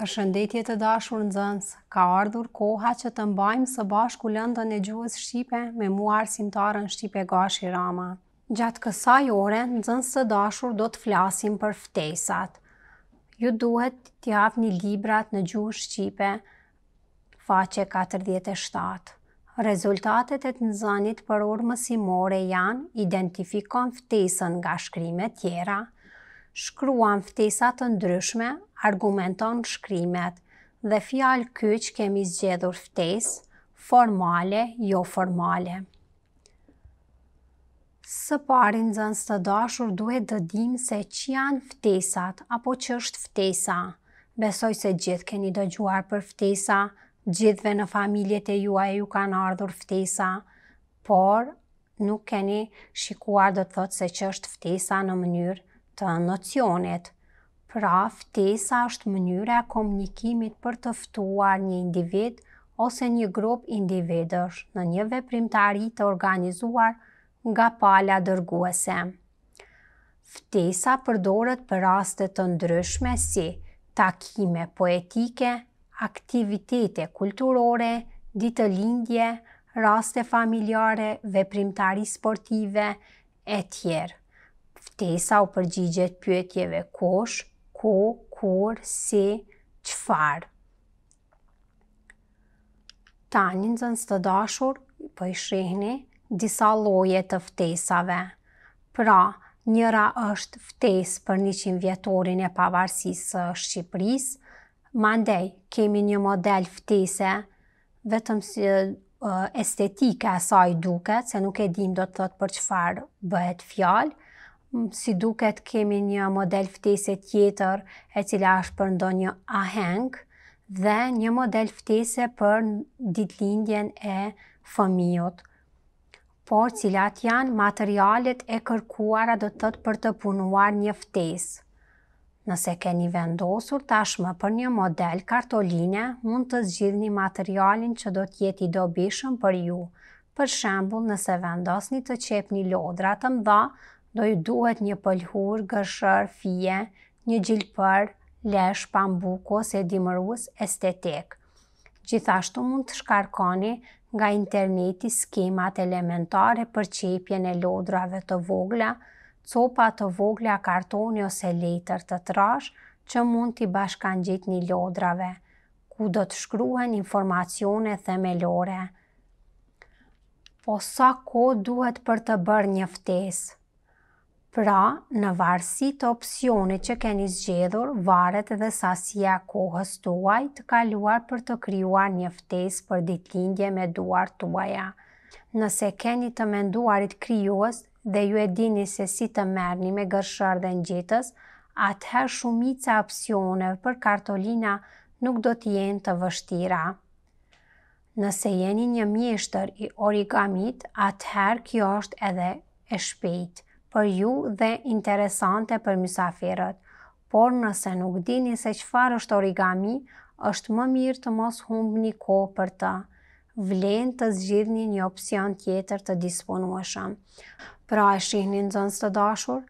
Përshëndetje shëndetje të dashur në zëns, ka ardhur koha që të mbajmë së bashku lëndën e gjuhës Shqipe me muar simtarën Shqipe Gashi Rama. Gjatë kësaj ore, në zëns të dashur do të flasim për ftesat. Ju duhet të japë një librat në gjuhë Shqipe, faqe 47. Rezultatet e të në zënit për urmësimore janë identifikon ftesën nga shkrimet tjera, shkruan ftesat të ndryshme, argumenton shkrimet, dhe fjalë kyç kemi zgjedhur ftesë, formale, jo formale. Së parin zënës të dashur duhet të dimë se që janë ftesat apo që është ftesa. Besoj se gjithë keni do gjuar për ftesa, gjithve në familjet e jua e ju kanë ardhur ftesa, por nuk keni shikuar do të thotë se që është ftesa në mënyrë të nocionit. Pra, ftesa është mënyra e komunikimit për të ftuar një individ ose një grup individësh në një veprimtari të organizuar nga pala dërguese. Ftesa përdoret për raste të ndryshme si takime poetike, aktivitete kulturore, ditë lindje, raste familjare, veprimtari sportive e tjerë ftesa u përgjigjet pyetjeve kosh, ku, kur, si, qfar. Tani në zënës të dashur, po i shrihni, disa loje të ftesave. Pra, njëra është ftes për 100 vjetorin e pavarësisë së Shqipërisë, mandej kemi një model ftese vetëm si estetike e saj duket, se nuk e dim do të thotë për qëfar bëhet fjalë, si duket kemi një model ftese tjetër e cila është për ndonjë aheng dhe një model ftese për ditëlindjen e fëmijës por cilat janë materialet e kërkuara do të tëtë për të punuar një ftesë. Nëse keni vendosur tashmë për një model kartoline, mund të zgjidhni materialin që do tjeti dobishëm për ju. Për shembul, nëse vendosni të qep një lodra të mdha, do ju duhet një pëllhur, gëshër, fije, një gjilpër, lesh, pambuku ose dimërus estetik. Gjithashtu mund të shkarkoni nga interneti skemat elementare për qepje e lodrave të vogla, copa të vogla kartoni ose letër të trash që mund t'i bashkan gjitë një lodrave, ku do të shkruhen informacione themelore. Po sa ko duhet për të bërë një ftesë? Pra, në varësi të opcione që keni zgjedhur, varet edhe sasia kohës tuaj të kaluar për të kryuar një ftes për ditlindje me duar tuaja. Nëse keni të menduarit kryuës dhe ju e dini se si të merni me gërshar dhe njëtës, atëherë shumica opcione për kartolina nuk do të jenë të vështira. Nëse jeni një mjeshtër i origamit, atëherë kjo është edhe e shpejtë për ju dhe interesante për mysafirët. Por nëse nuk dini se qëfar është origami, është më mirë të mos humbë një ko për të. Vlen të zgjidhni një opcion tjetër të disponueshëm. Pra e shihni në zënës të dashur,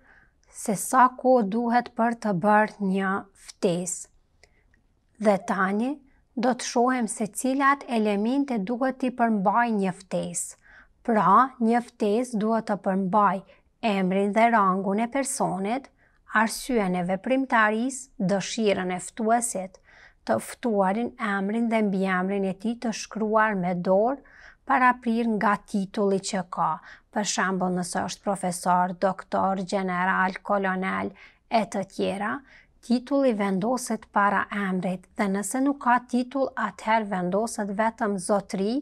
se sa ko duhet për të bërë një ftes. Dhe tani, do të shohem se cilat elemente duhet të përmbaj një ftes. Pra, një ftes duhet të përmbaj emrin dhe rangun e personit, arsyen e veprimtaris, dëshirën e ftuesit, të ftuarin emrin dhe mbiemrin e ti të shkruar me dorë para prir nga titulli që ka, për shambo nëse është profesor, doktor, general, kolonel e të tjera, titulli vendoset para emrit dhe nëse nuk ka titull, atëher vendoset vetëm zotri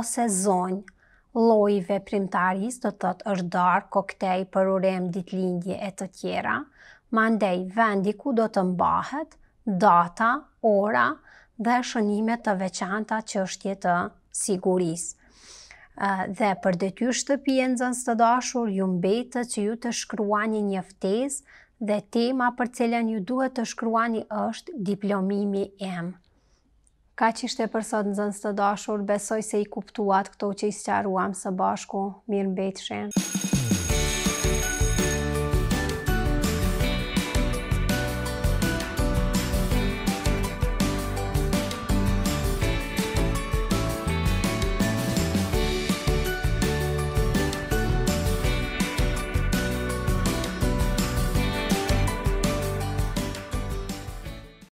ose zonjë Loi veprimtaris do të të është darë koktej për urem dit lindje e të tjera, mandej vendi ku do të mbahet, data, ora dhe shënime të veçanta që është jetë sigurisë dhe për detyr shtëpien zënës të dashur, ju mbetët që ju të shkruani një ftes dhe tema për cilën ju duhet të shkruani është diplomimi M. Ka që ishte për sot në zënës të dashur, besoj se i kuptuat këto që i sëqaruam së bashku, mirë mbejtë shenë.